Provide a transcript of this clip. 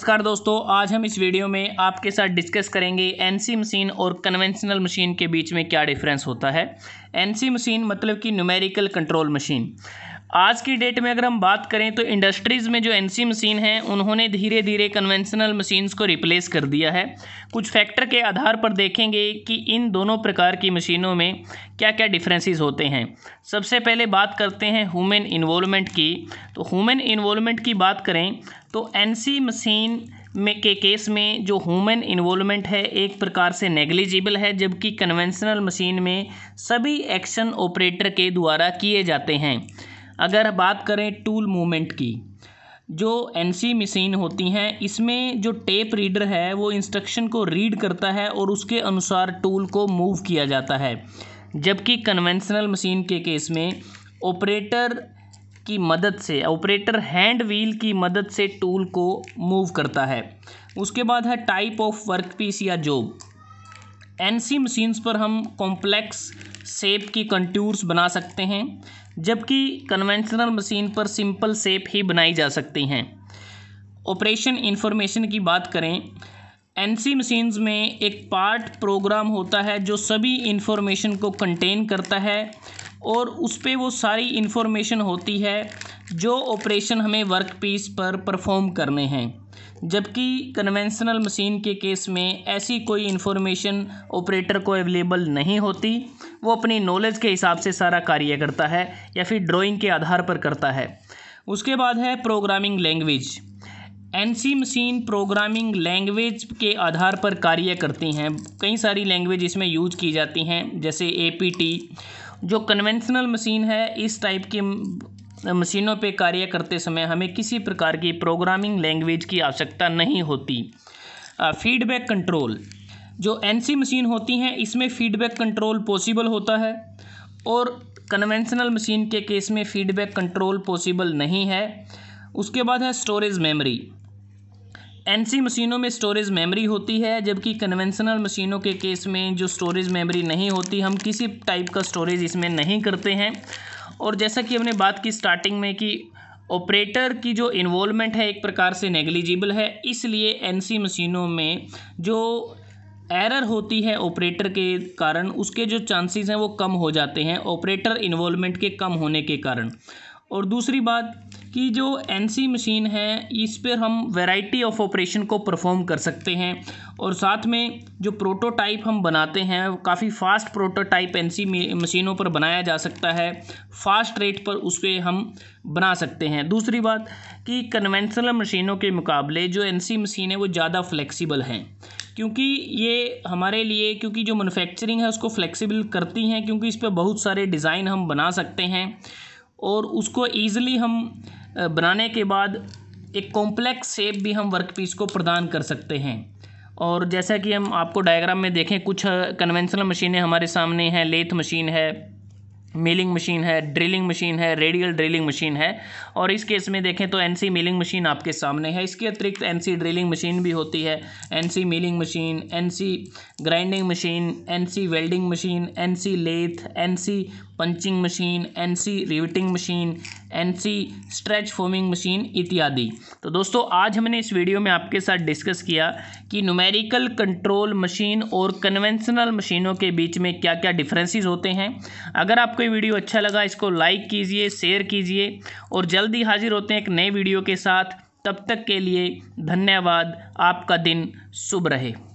नमस्कार दोस्तों आज हम इस वीडियो में आपके साथ डिस्कस करेंगे एनसी मशीन और कन्वेंशनल मशीन के बीच में क्या डिफरेंस होता है एनसी मशीन मतलब कि न्यूमेरिकल कंट्रोल मशीन आज की डेट में अगर हम बात करें तो इंडस्ट्रीज़ में जो एनसी मशीन हैं उन्होंने धीरे धीरे कन्वेंशनल मशीन्स को रिप्लेस कर दिया है कुछ फैक्टर के आधार पर देखेंगे कि इन दोनों प्रकार की मशीनों में क्या क्या डिफरेंसेस होते हैं सबसे पहले बात करते हैं ह्यूमन इन्वॉलमेंट की तो ह्यूमन इन्वॉलमेंट की बात करें तो एन मशीन में के केस में जो ह्यूमन इन्वॉलमेंट है एक प्रकार से नेग्लिजिबल है जबकि कन्वेंशनल मशीन में सभी एक्शन ऑपरेटर के द्वारा किए जाते हैं अगर बात करें टूल मूवमेंट की जो एन सी मशीन होती हैं इसमें जो टेप रीडर है वो इंस्ट्रक्शन को रीड करता है और उसके अनुसार टूल को मूव किया जाता है जबकि कन्वेंशनल मशीन के केस में ऑपरेटर की मदद से ऑपरेटर हैंड व्हील की मदद से टूल को मूव करता है उसके बाद है टाइप ऑफ वर्क पीस या जॉब एनसी मशीन्स पर हम कॉम्प्लेक्स सेप की कंट्यूर्स बना सकते हैं जबकि कन्वेंशनल मशीन पर सिंपल सेप ही बनाई जा सकती हैं ऑपरेशन इन्फॉर्मेशन की बात करें एनसी मशीन्स में एक पार्ट प्रोग्राम होता है जो सभी इन्फॉर्मेशन को कंटेन करता है और उस पर वो सारी इन्फॉर्मेशन होती है जो ऑपरेशन हमें वर्क पीस पर परफॉर्म करने हैं जबकि कन्वेंशनल मशीन के केस में ऐसी कोई इन्फॉर्मेशन ऑपरेटर को अवेलेबल नहीं होती वो अपनी नॉलेज के हिसाब से सारा कार्य करता है या फिर ड्राइंग के आधार पर करता है उसके बाद है programming language N C machine programming language के आधार पर कार्य करती हैं कई सारी लैंग्वेज इसमें यूज की जाती हैं जैसे ए पी टी जो कन्वेंशनल मशीन है इस टाइप की मशीनों पे कार्य करते समय हमें किसी प्रकार की प्रोग्रामिंग लैंग्वेज की आवश्यकता नहीं होती फीडबैक कंट्रोल जो एन मशीन होती हैं इसमें फ़ीडबैक कंट्रोल पॉसिबल होता है और कन्वेंशनल मशीन के केस में फ़ीडबैक कंट्रोल पॉसिबल नहीं है उसके बाद है स्टोरेज मेमोरी एनसी मशीनों में स्टोरेज मेमोरी होती है जबकि कन्वेंशनल मशीनों के केस में जो स्टोरेज मेमोरी नहीं होती हम किसी टाइप का स्टोरेज इसमें नहीं करते हैं और जैसा कि हमने बात की स्टार्टिंग में कि ऑपरेटर की जो इन्वॉलमेंट है एक प्रकार से नेग्लिजिबल है इसलिए एनसी मशीनों में जो एरर होती है ऑपरेटर के कारण उसके जो चांसेस हैं वो कम हो जाते हैं ऑपरेटर इन्वॉलमेंट के कम होने के कारण और दूसरी बात कि जो एन सी मशीन है इस पर हम वैरायटी ऑफ ऑपरेशन को परफॉर्म कर सकते हैं और साथ में जो प्रोटोटाइप हम बनाते हैं काफ़ी फास्ट प्रोटोटाइप एन सी मशीनों पर बनाया जा सकता है फास्ट रेट पर उस पर हम बना सकते हैं दूसरी बात कि कन्वेंशनल मशीनों के मुकाबले जो एन सी मशीन है वो ज़्यादा फ्लेक्सिबल हैं क्योंकि ये हमारे लिए क्योंकि जो मैनुफेक्चरिंग है उसको फ्लेक्सिबल करती हैं क्योंकि इस पर बहुत सारे डिज़ाइन हम बना सकते हैं और उसको ईज़िली हम बनाने के बाद एक कॉम्प्लेक्स शेप भी हम वर्क पीस को प्रदान कर सकते हैं और जैसा कि हम आपको डायग्राम में देखें कुछ कन्वेंशनल मशीनें हमारे सामने हैं लेथ मशीन है मिलिंग मशीन है ड्रिलिंग मशीन है रेडियल ड्रिलिंग मशीन है और इस केस में देखें तो एनसी मिलिंग मशीन आपके सामने है इसके अतिरिक्त एनसी ड्रिलिंग मशीन भी होती है NC milling machine NC grinding machine NC welding machine NC lathe NC punching machine NC riveting machine N C stretch forming machine इत्यादि तो दोस्तों आज हमने इस वीडियो में आपके साथ डिस्कस किया कि न्यूमेरिकल कंट्रोल मशीन और कन्वेंशनल मशीनों के बीच में क्या क्या डिफरेंसेस होते हैं अगर आपको ये वीडियो अच्छा लगा इसको लाइक कीजिए शेयर कीजिए और जल्दी हाजिर होते हैं एक नए वीडियो के साथ तब तक के लिए धन्यवाद आपका दिन शुभ रहे